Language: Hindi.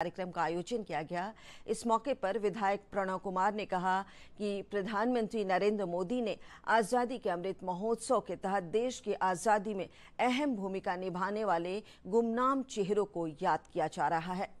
कार्यक्रम का आयोजन किया गया इस मौके पर विधायक प्रणव कुमार ने कहा कि प्रधानमंत्री नरेंद्र मोदी ने आज़ादी के अमृत महोत्सव के तहत देश की आज़ादी में अहम भूमिका निभाने वाले गुमनाम चेहरों को याद किया जा रहा है